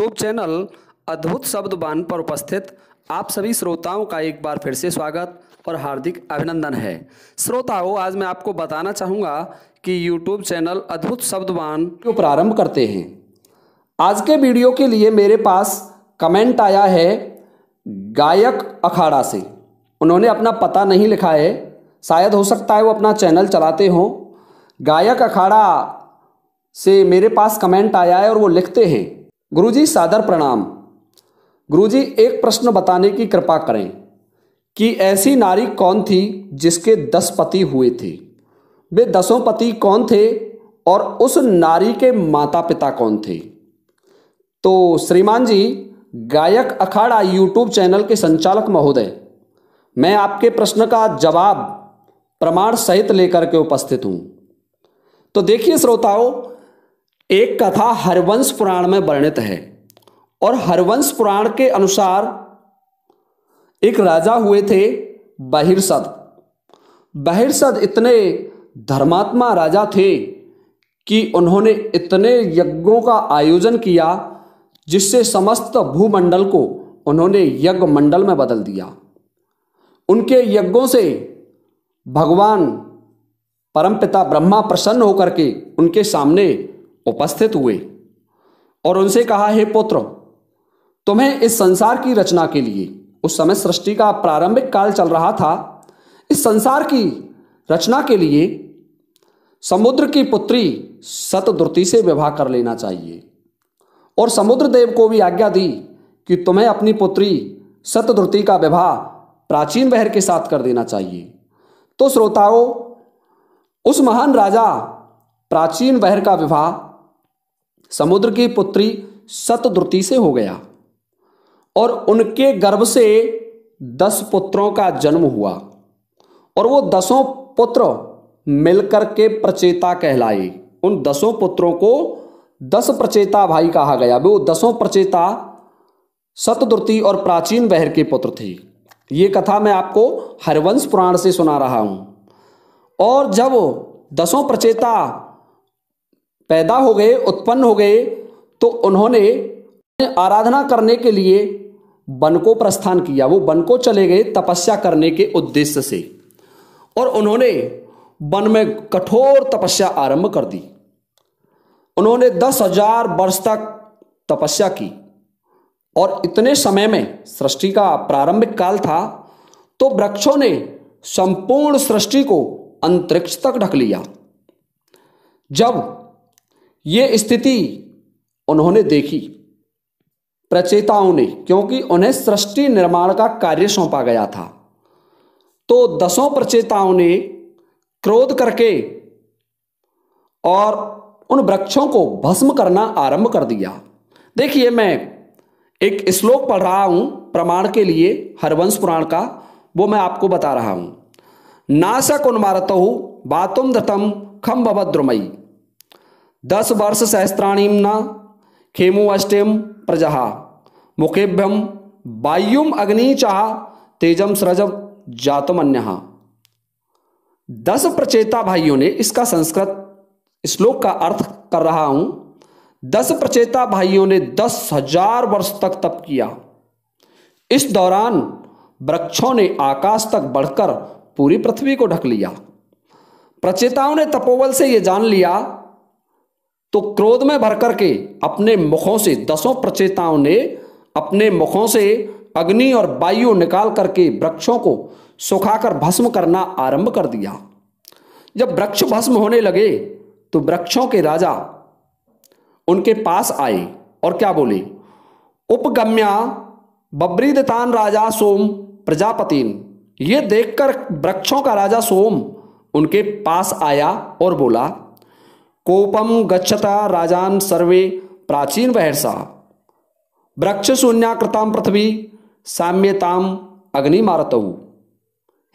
YouTube channel अद्भुत शब्द बान पर उपस्थित आप सभी श्रोताओं का एक बार फिर से स्वागत और हार्दिक अभिनंदन है श्रोताओं आज मैं आपको बताना चाहूँगा कि यूट्यूब चैनल अद्भुत शब्द बान क्यों प्रारंभ करते हैं आज के वीडियो के लिए मेरे पास कमेंट आया है गायक अखाड़ा से उन्होंने अपना पता नहीं लिखा है शायद हो सकता है वो अपना चैनल चलाते हों गायक अखाड़ा से मेरे पास कमेंट आया है और वो लिखते हैं गुरुजी सादर प्रणाम गुरुजी एक प्रश्न बताने की कृपा करें कि ऐसी नारी कौन थी जिसके दस पति हुए थे वे दसों पति कौन थे और उस नारी के माता पिता कौन थे तो श्रीमान जी गायक अखाड़ा यूट्यूब चैनल के संचालक महोदय मैं आपके प्रश्न का जवाब प्रमाण सहित लेकर के उपस्थित हूं तो देखिए श्रोताओं एक कथा हरवंश पुराण में वर्णित है और हरवंश पुराण के अनुसार एक राजा हुए थे बहिर्षद बहिरसद इतने धर्मात्मा राजा थे कि उन्होंने इतने यज्ञों का आयोजन किया जिससे समस्त भूमंडल को उन्होंने यज्ञ मंडल में बदल दिया उनके यज्ञों से भगवान परमपिता ब्रह्मा प्रसन्न होकर के उनके सामने उपस्थित हुए और उनसे कहा हे पुत्र तुम्हें इस संसार की रचना के लिए उस समय सृष्टि का प्रारंभिक काल चल रहा था इस संसार की रचना के लिए समुद्र की पुत्री सतद्रुति से विवाह कर लेना चाहिए और समुद्र देव को भी आज्ञा दी कि तुम्हें अपनी पुत्री सतद्रुति का विवाह प्राचीन बहर के साथ कर देना चाहिए तो श्रोताओं उस महान राजा प्राचीन बहर का विवाह समुद्र की पुत्री सतद्रुति से हो गया और उनके गर्भ से दस पुत्रों का जन्म हुआ और वो दसों पुत्र मिलकर के प्रचेता कहलाए उन दसों पुत्रों को दस प्रचेता भाई कहा गया वो दसों प्रचेता सतद्रुति और प्राचीन बहर के पुत्र थे ये कथा मैं आपको हरिवंश पुराण से सुना रहा हूं और जब दसों प्रचेता पैदा हो गए उत्पन्न हो गए तो उन्होंने आराधना करने के लिए वन को प्रस्थान किया वो वन को चले गए तपस्या करने के उद्देश्य से और उन्होंने वन में कठोर तपस्या आरंभ कर दी उन्होंने दस हजार वर्ष तक तपस्या की और इतने समय में सृष्टि का प्रारंभिक काल था तो वृक्षों ने संपूर्ण सृष्टि को अंतरिक्ष तक ढक लिया जब ये स्थिति उन्होंने देखी प्रचेताओं ने क्योंकि उन्हें सृष्टि निर्माण का कार्य सौंपा गया था तो दसों प्रचेताओं ने क्रोध करके और उन वृक्षों को भस्म करना आरंभ कर दिया देखिए मैं एक श्लोक पढ़ रहा हूं प्रमाण के लिए हरवंश पुराण का वो मैं आपको बता रहा हूं नाशक उन्मारत हो बातुम धतम खम दस वर्ष सहस्त्राणीम्ना अष्टम प्रजहा मुखेभ्यम वायुम अग्नि चाह तेजम सृज जातम अन्य दस प्रचेता भाइयों ने इसका संस्कृत श्लोक का अर्थ कर रहा हूं दस प्रचेता भाइयों ने दस हजार वर्ष तक तप किया इस दौरान वृक्षों ने आकाश तक बढ़कर पूरी पृथ्वी को ढक लिया प्रचेताओं ने तपोबल से यह जान लिया तो क्रोध में भर करके अपने मुखों से दसों प्रचेताओं ने अपने मुखों से अग्नि और वायु निकाल करके वृक्षों को सुखाकर भस्म करना आरंभ कर दिया जब वृक्ष भस्म होने लगे तो वृक्षों के राजा उनके पास आए और क्या बोले उपगम्या बब्रीदतान राजा सोम प्रजापतिन ये देखकर वृक्षों का राजा सोम उनके पास आया और बोला कोपम गच्छता राजान सर्वे प्राचीन बहरसा वृक्ष शून्याकृताम पृथ्वी साम्यताम अग्नि मारतऊ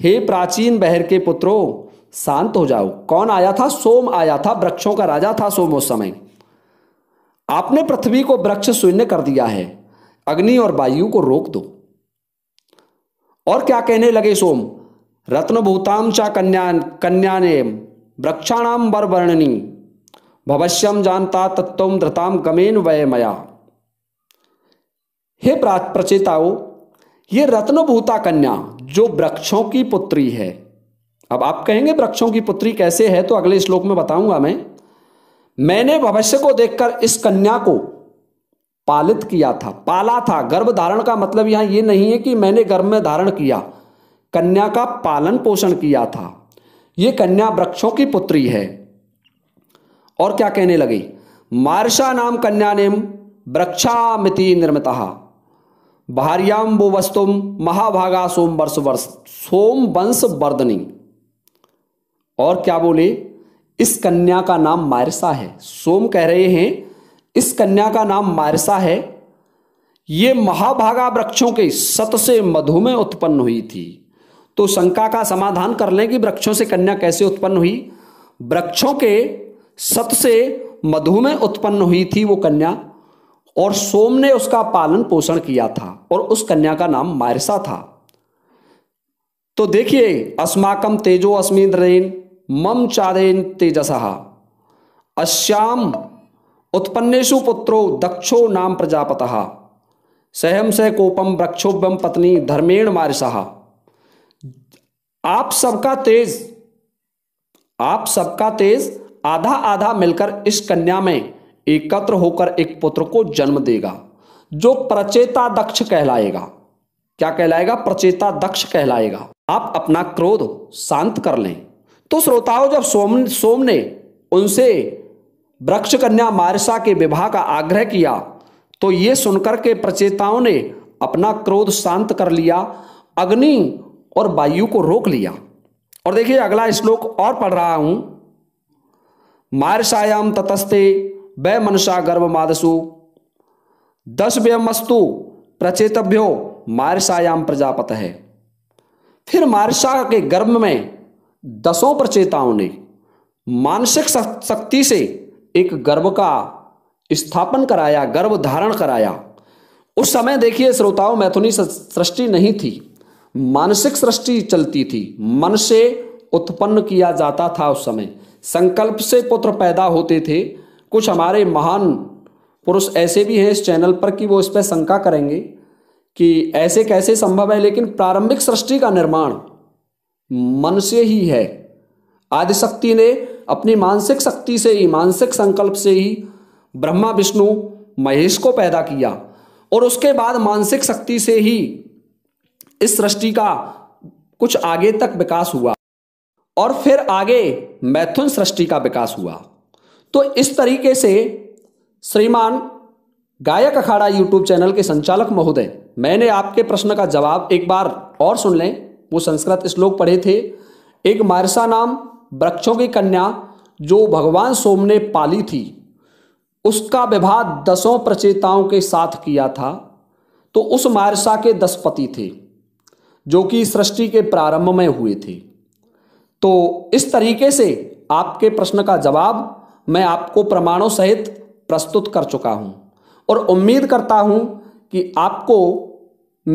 हे प्राचीन बहर के पुत्रो शांत हो जाओ कौन आया था सोम आया था वृक्षों का राजा था सोम उस समय आपने पृथ्वी को वृक्ष शून्य कर दिया है अग्नि और वायु को रोक दो और क्या कहने लगे सोम रत्न भूताम कन्या कन्या ने वृक्षाणाम वर वर्णनी भवश्यम जानता तत्व धृताम गमेन वय मया हे प्रचेताओ ये रत्नभूता कन्या जो वृक्षों की पुत्री है अब आप कहेंगे वृक्षों की पुत्री कैसे है तो अगले श्लोक में बताऊंगा मैं मैंने भविष्य को देखकर इस कन्या को पालित किया था पाला था गर्भ धारण का मतलब यहां ये नहीं है कि मैंने गर्भ में धारण किया कन्या का पालन पोषण किया था ये कन्या वृक्षों की पुत्री है और क्या कहने लगी मार्शा नाम कन्या नेम वृक्षामिति निर्मित भार्याम वो वस्तु महाभागा सोम वर्ष वर्ष सोम वंश वर्धनी और क्या बोले इस कन्या का नाम मायरसा है सोम कह रहे हैं इस कन्या का नाम मायरसा है ये महाभागा वृक्षों के सत से मधु में उत्पन्न हुई थी तो शंका का समाधान कर लें कि वृक्षों से कन्या कैसे उत्पन्न हुई वृक्षों के सत से मधु में उत्पन्न हुई थी वो कन्या और सोम ने उसका पालन पोषण किया था और उस कन्या का नाम मारसा था तो देखिए अस्माकम तेजो अस्मिन्द्रेन मम चारेन तेजसहा अश्याम उत्पन्नेशु पुत्रो दक्षो नाम प्रजापत सहम सह कोपम वृक्षोभम पत्नी धर्मेण मारिशहा आप सबका तेज आप सबका तेज आधा आधा मिलकर इस कन्या में एकत्र होकर एक पुत्र को जन्म देगा जो प्रचेता दक्ष कहलाएगा क्या कहलाएगा प्रचेता दक्ष कहलाएगा आप अपना क्रोध शांत कर लें तो श्रोताओं जब सोम सोम ने उनसे वृक्ष कन्या मारिसा के विवाह का आग्रह किया तो ये सुनकर के प्रचेताओं ने अपना क्रोध शांत कर लिया अग्नि और वायु को रोक लिया और देखिए अगला श्लोक और पढ़ रहा हूं मारसायाम ततस्ते व मनसा गर्भ मादसु दस व्यमस्तु प्रचेतभ्यो मारसायाम प्रजापत है फिर मारसा के गर्भ में दसों प्रचेताओं ने मानसिक शक्ति से एक गर्भ का स्थापन कराया गर्भ धारण कराया उस समय देखिए श्रोताओं मैथुनी सृष्टि नहीं थी मानसिक सृष्टि चलती थी मन से उत्पन्न किया जाता था उस समय संकल्प से पुत्र पैदा होते थे कुछ हमारे महान पुरुष ऐसे भी हैं इस चैनल पर कि वो इस पर शंका करेंगे कि ऐसे कैसे संभव है लेकिन प्रारंभिक सृष्टि का निर्माण मन से ही है आदिशक्ति ने अपनी मानसिक शक्ति से ही मानसिक संकल्प से ही ब्रह्मा विष्णु महेश को पैदा किया और उसके बाद मानसिक शक्ति से ही इस सृष्टि का कुछ आगे तक विकास हुआ और फिर आगे मैथुन सृष्टि का विकास हुआ तो इस तरीके से श्रीमान गायक अखाड़ा यूट्यूब चैनल के संचालक महोदय मैंने आपके प्रश्न का जवाब एक बार और सुन लें वो संस्कृत श्लोक पढ़े थे एक मारसा नाम वृक्षों की कन्या जो भगवान सोम ने पाली थी उसका विवाह दसों प्रचेताओं के साथ किया था तो उस मारसा के दस पति थे जो कि सृष्टि के प्रारंभ में हुए थे तो इस तरीके से आपके प्रश्न का जवाब मैं आपको प्रमाणों सहित प्रस्तुत कर चुका हूं और उम्मीद करता हूं कि आपको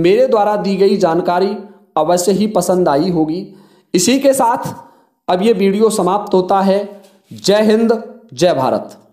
मेरे द्वारा दी गई जानकारी अवश्य ही पसंद आई होगी इसी के साथ अब ये वीडियो समाप्त होता है जय हिंद जय भारत